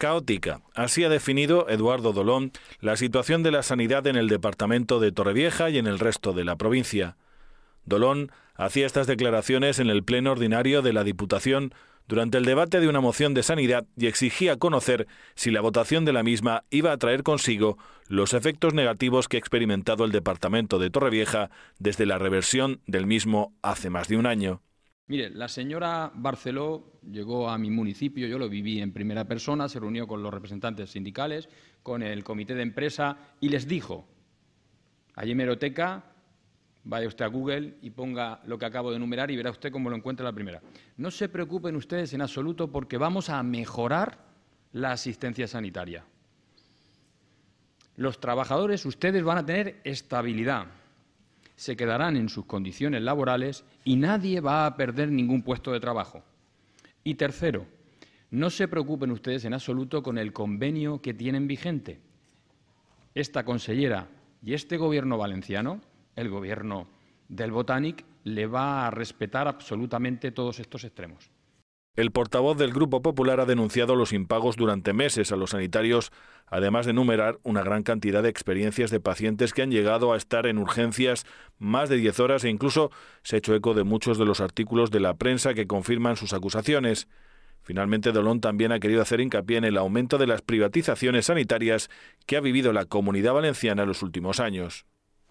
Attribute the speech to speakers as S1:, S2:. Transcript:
S1: caótica. Así ha definido Eduardo Dolón la situación de la sanidad en el departamento de Torrevieja y en el resto de la provincia. Dolón hacía estas declaraciones en el pleno ordinario de la Diputación durante el debate de una moción de sanidad y exigía conocer si la votación de la misma iba a traer consigo los efectos negativos que ha experimentado el departamento de Torrevieja desde la reversión del mismo hace más de un año.
S2: Mire, la señora Barceló llegó a mi municipio, yo lo viví en primera persona, se reunió con los representantes sindicales, con el comité de empresa y les dijo, en Meroteca vaya usted a Google y ponga lo que acabo de enumerar y verá usted cómo lo encuentra la primera. No se preocupen ustedes en absoluto porque vamos a mejorar la asistencia sanitaria. Los trabajadores, ustedes van a tener estabilidad se quedarán en sus condiciones laborales y nadie va a perder ningún puesto de trabajo. Y tercero, no se preocupen ustedes en absoluto con el convenio que tienen vigente. Esta consellera y este gobierno valenciano, el gobierno del Botanic, le va a respetar absolutamente todos estos extremos.
S1: El portavoz del Grupo Popular ha denunciado los impagos durante meses a los sanitarios, además de enumerar una gran cantidad de experiencias de pacientes que han llegado a estar en urgencias más de 10 horas e incluso se ha hecho eco de muchos de los artículos de la prensa que confirman sus acusaciones. Finalmente, Dolón también ha querido hacer hincapié en el aumento de las privatizaciones sanitarias que ha vivido la comunidad valenciana en los últimos años.